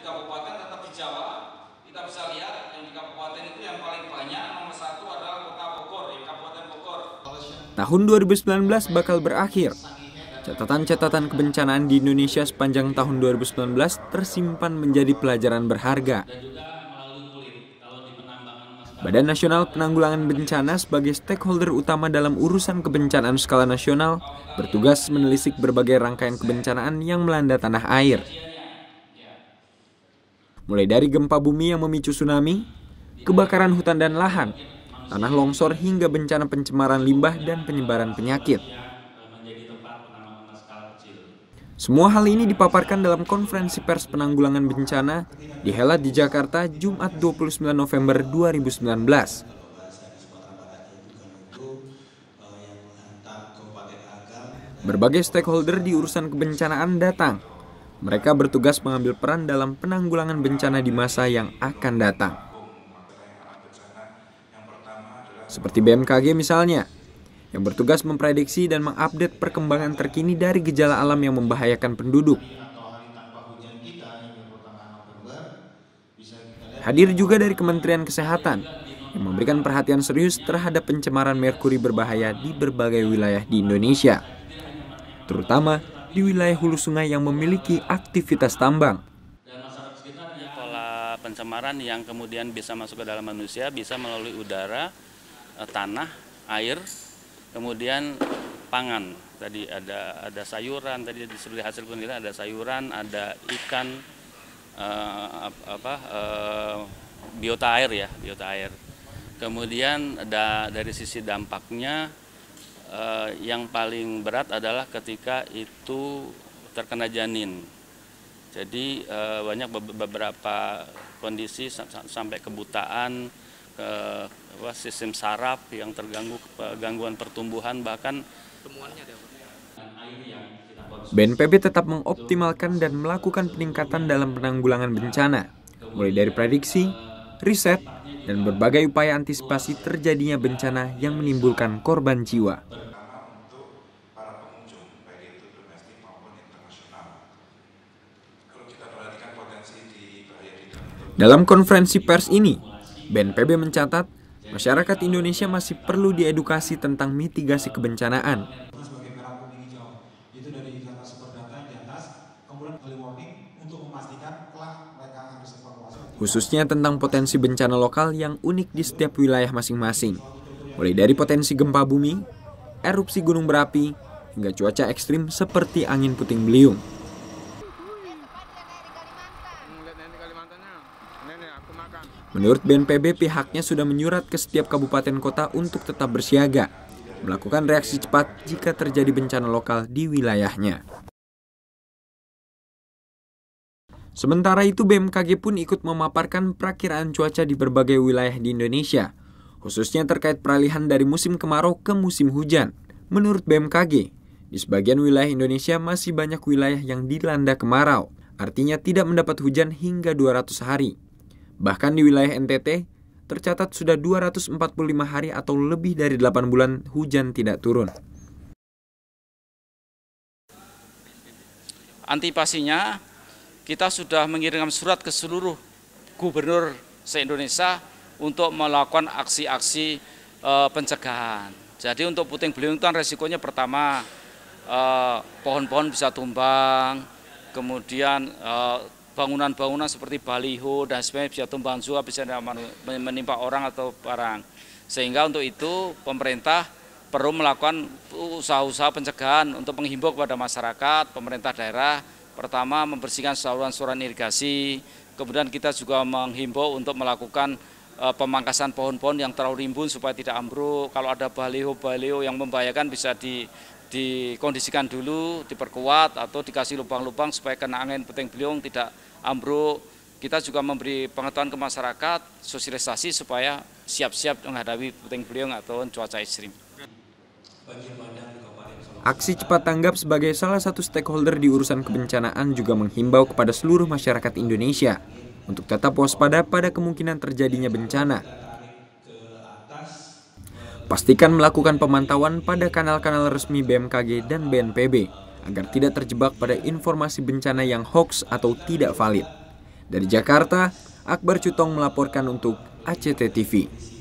di kabupaten tetap di Jawa kita bisa lihat yang di kabupaten itu yang paling banyak nomor satu adalah kota Bogor ya kabupaten Bogor tahun 2019 bakal berakhir Catatan-catatan kebencanaan di Indonesia sepanjang tahun 2019 tersimpan menjadi pelajaran berharga. Badan Nasional Penanggulangan Bencana sebagai stakeholder utama dalam urusan kebencanaan skala nasional bertugas menelisik berbagai rangkaian kebencanaan yang melanda tanah air mulai dari gempa bumi yang memicu tsunami, kebakaran hutan dan lahan, tanah longsor hingga bencana pencemaran limbah dan penyebaran penyakit. Semua hal ini dipaparkan dalam konferensi pers penanggulangan bencana dihelat di Jakarta Jumat 29 November 2019. Berbagai stakeholder di urusan kebencanaan datang, mereka bertugas mengambil peran dalam penanggulangan bencana di masa yang akan datang. Seperti BMKG misalnya, yang bertugas memprediksi dan mengupdate perkembangan terkini dari gejala alam yang membahayakan penduduk. Hadir juga dari Kementerian Kesehatan yang memberikan perhatian serius terhadap pencemaran merkuri berbahaya di berbagai wilayah di Indonesia, terutama di wilayah hulu sungai yang memiliki aktivitas tambang. Pola pencemaran yang kemudian bisa masuk ke dalam manusia bisa melalui udara, eh, tanah, air, kemudian pangan. Tadi ada ada sayuran, tadi seperti hasil penelitian ada sayuran, ada ikan, eh, apa eh, biota air ya, biota air. Kemudian ada dari sisi dampaknya eh, yang paling berat adalah ketika itu terkena janin. Jadi eh, banyak beberapa kondisi sampai kebutaan, ke, apa, sistem saraf yang terganggu, gangguan pertumbuhan bahkan BNPB tetap mengoptimalkan dan melakukan peningkatan dalam penanggulangan bencana, mulai dari prediksi, riset, dan berbagai upaya antisipasi terjadinya bencana yang menimbulkan korban jiwa. Dalam konferensi pers ini, BNPB mencatat masyarakat Indonesia masih perlu diedukasi tentang mitigasi kebencanaan khususnya tentang potensi bencana lokal yang unik di setiap wilayah masing-masing. Mulai dari potensi gempa bumi, erupsi gunung berapi, hingga cuaca ekstrim seperti angin puting beliung. Menurut BNPB, pihaknya sudah menyurat ke setiap kabupaten kota untuk tetap bersiaga, melakukan reaksi cepat jika terjadi bencana lokal di wilayahnya. Sementara itu BMKG pun ikut memaparkan perakiraan cuaca di berbagai wilayah di Indonesia, khususnya terkait peralihan dari musim kemarau ke musim hujan. Menurut BMKG, di sebagian wilayah Indonesia masih banyak wilayah yang dilanda kemarau, artinya tidak mendapat hujan hingga 200 hari. Bahkan di wilayah NTT, tercatat sudah 245 hari atau lebih dari 8 bulan hujan tidak turun. Antipasinya kita sudah mengirimkan surat ke seluruh gubernur se-Indonesia untuk melakukan aksi-aksi e, pencegahan. Jadi untuk puting beliung itu kan resikonya pertama eh, pohon-pohon e, bisa tumbang, kemudian eh, bangunan-bangunan e, seperti baliho dan sebagainya bisa tumbang juga bisa menimpa orang atau barang. Sehingga untuk itu pemerintah perlu melakukan usaha-usaha pencegahan untuk menghimbau kepada masyarakat, pemerintah daerah Pertama membersihkan saluran-saluran irigasi, kemudian kita juga menghimbau untuk melakukan eh, pemangkasan pohon-pohon yang terlalu rimbun supaya tidak ambruk. Kalau ada baliho-baliho yang membahayakan bisa di dikondisikan dulu, diperkuat atau dikasih lubang-lubang supaya kena angin puting beliung tidak ambruk. Kita juga memberi pengetahuan ke masyarakat, sosialisasi supaya siap-siap menghadapi puting beliung atau cuaca ekstrim. Aksi cepat tanggap sebagai salah satu stakeholder di urusan kebencanaan juga menghimbau kepada seluruh masyarakat Indonesia untuk tetap waspada pada kemungkinan terjadinya bencana. Pastikan melakukan pemantauan pada kanal-kanal resmi BMKG dan BNPB agar tidak terjebak pada informasi bencana yang hoax atau tidak valid. Dari Jakarta, Akbar Cutong melaporkan untuk ACT TV.